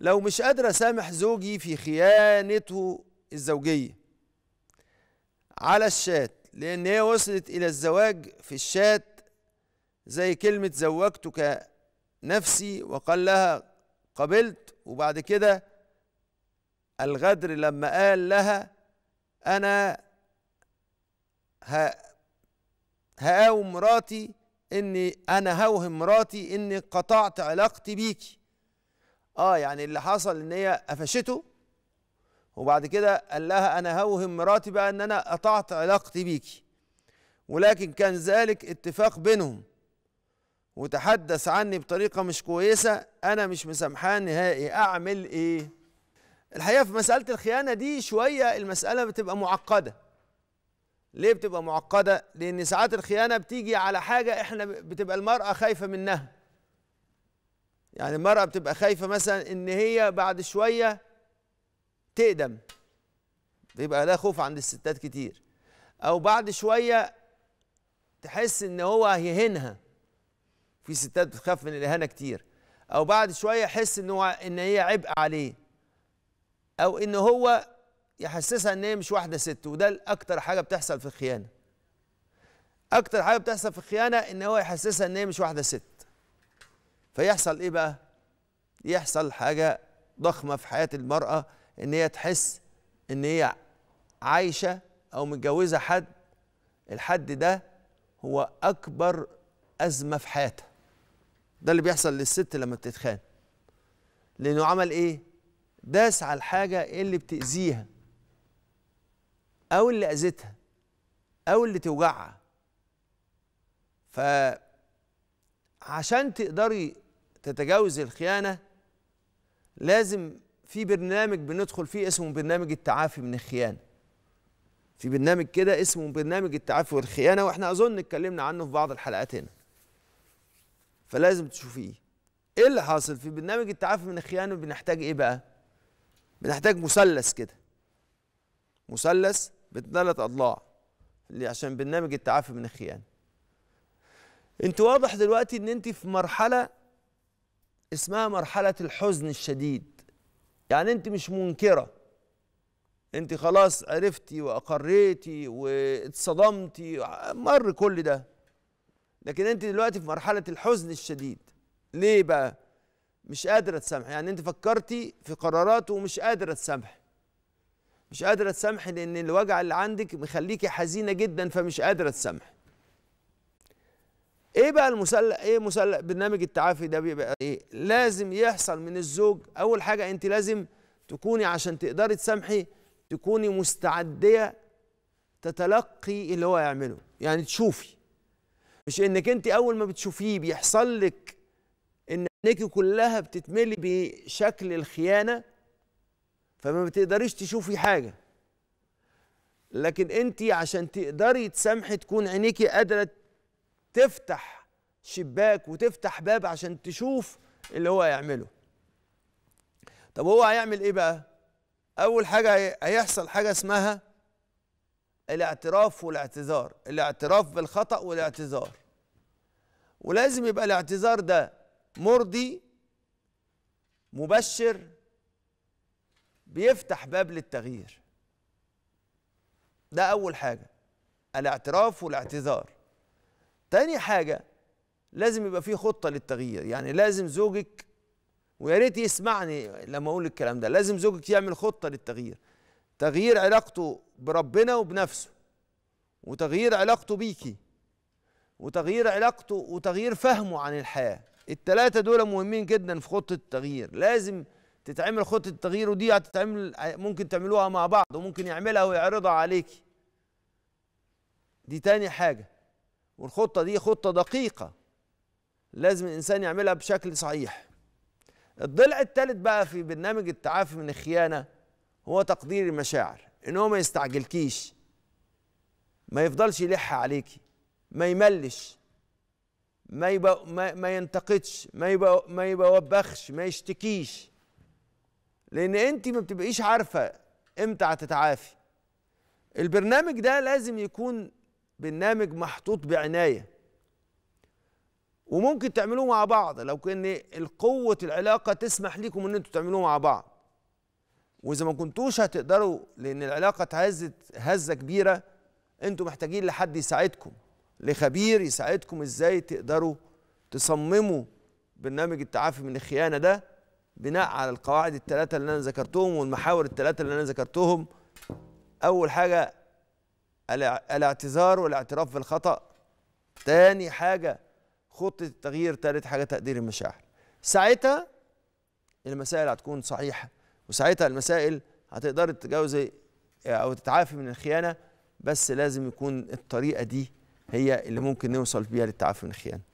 لو مش قادر اسامح زوجي في خيانته الزوجيه على الشات لان هي وصلت الى الزواج في الشات زي كلمه زوجتك نفسي وقال لها قبلت وبعد كده الغدر لما قال لها انا هقاوم مراتي اني انا هوهم مراتي اني قطعت علاقتي بيكي اه يعني اللي حصل ان هي قفشته وبعد كده قال لها انا هوهم مراتي بقى ان انا قطعت علاقتي بيكي ولكن كان ذلك اتفاق بينهم وتحدث عني بطريقة مش كويسة أنا مش مسامحاه نهائي أعمل إيه؟ الحقيقة في مسألة الخيانة دي شوية المسألة بتبقى معقدة ليه بتبقى معقدة؟ لأن ساعات الخيانة بتيجي على حاجة إحنا بتبقى المرأة خايفة منها يعني المرأة بتبقى خايفة مثلا إن هي بعد شوية تقدم بيبقى ده خوف عند الستات كتير أو بعد شوية تحس إن هو هيهنها في ستات بتخاف من الإهانة كتير أو بعد شوية يحس إن هو إن هي عبء عليه أو إن هو يحسسها إن هي مش واحدة ست وده أكتر حاجة بتحصل في الخيانة أكتر حاجة بتحصل في الخيانة إن هو يحسسها إن هي مش واحدة ست فيحصل ايه بقى يحصل حاجه ضخمه في حياه المراه ان هي تحس ان هي عايشه او متجوزه حد الحد ده هو اكبر ازمه في حياتها ده اللي بيحصل للست لما بتتخان لانه عمل ايه داس على الحاجه اللي بتاذيها او اللي اذتها او اللي توجعها ف عشان تقدري تتجاوزي الخيانة لازم في برنامج بندخل فيه اسمه برنامج التعافي من الخيانة في برنامج كده اسمه برنامج التعافي والخيانة واحنا أظن اتكلمنا عنه في بعض الحلقات هنا فلازم تشوفيه ايه اللي حاصل في برنامج التعافي من الخيانة بنحتاج ايه بقى بنحتاج مثلث كده مثلث بثلاث أضلاع عشان برنامج التعافي من الخيانة انت واضح دلوقتي ان انت في مرحله اسمها مرحله الحزن الشديد يعني انت مش منكره انت خلاص عرفتي واقريتي واتصدمتي مر كل ده لكن انت دلوقتي في مرحله الحزن الشديد ليه بقى مش قادره تسامحي يعني انت فكرتي في قرارات ومش قادره تسامحي مش قادره تسامحي لان الوجع اللي عندك مخليكي حزينه جدا فمش قادره تسامحي ايه بقى المسلق ايه مسلق برنامج التعافي ده بيبقى ايه لازم يحصل من الزوج اول حاجه انت لازم تكوني عشان تقدري تسامحي تكوني مستعديه تتلقي اللي هو يعمله يعني تشوفي مش انك انت اول ما بتشوفيه بيحصل لك ان عينيكي كلها بتتملي بشكل الخيانه فما بتقدريش تشوفي حاجه لكن انت عشان تقدري تسامحي تكون عينيكي قادره تفتح شباك وتفتح باب عشان تشوف اللي هو هيعمله طب هو هيعمل ايه بقى اول حاجه هيحصل حاجه اسمها الاعتراف والاعتذار الاعتراف بالخطا والاعتذار ولازم يبقى الاعتذار ده مرضي مبشر بيفتح باب للتغيير ده اول حاجه الاعتراف والاعتذار تاني حاجه لازم يبقى في خطه للتغيير يعني لازم زوجك ويا ريت يسمعني لما اقول الكلام ده لازم زوجك يعمل خطه للتغيير تغيير علاقته بربنا وبنفسه وتغيير علاقته بيكي وتغيير علاقته وتغيير فهمه عن الحياه التلاتة دول مهمين جدا في خطه التغيير لازم تتعمل خطه التغيير ودي هتتعمل ممكن تعملوها مع بعض وممكن يعملها ويعرضها عليكي دي تاني حاجه والخطة دي خطة دقيقة لازم الإنسان يعملها بشكل صحيح الضلع الثالث بقى في برنامج التعافي من الخيانة هو تقدير المشاعر إن هو ما يستعجلكيش ما يفضلش يلح عليكي ما يملش ما يبقى ما, ما ينتقدش ما يبقى ما يبوبخش ما يشتكيش لان انت ما بتبقيش عارفه امتى هتتعافي البرنامج ده لازم يكون برنامج محطوط بعناية وممكن تعملوه مع بعض لو كان القوة العلاقة تسمح لكم ان انتوا تعملوه مع بعض واذا ما كنتوش هتقدروا لان العلاقة اتهزت هزة كبيرة انتوا محتاجين لحد يساعدكم لخبير يساعدكم ازاي تقدروا تصمموا برنامج التعافي من الخيانة ده بناء على القواعد الثلاثة اللي انا ذكرتهم والمحاور الثلاثة اللي انا ذكرتهم اول حاجة الاعتذار والاعتراف بالخطأ تاني حاجة خطة التغيير تالت حاجة تقدير المشاعر ساعتها المسائل هتكون صحيحة وساعتها المسائل هتقدر تتجاوزي آه، أو تتعافي من الخيانة بس لازم يكون الطريقة دي هي اللي ممكن نوصل بيها للتعافي من الخيانة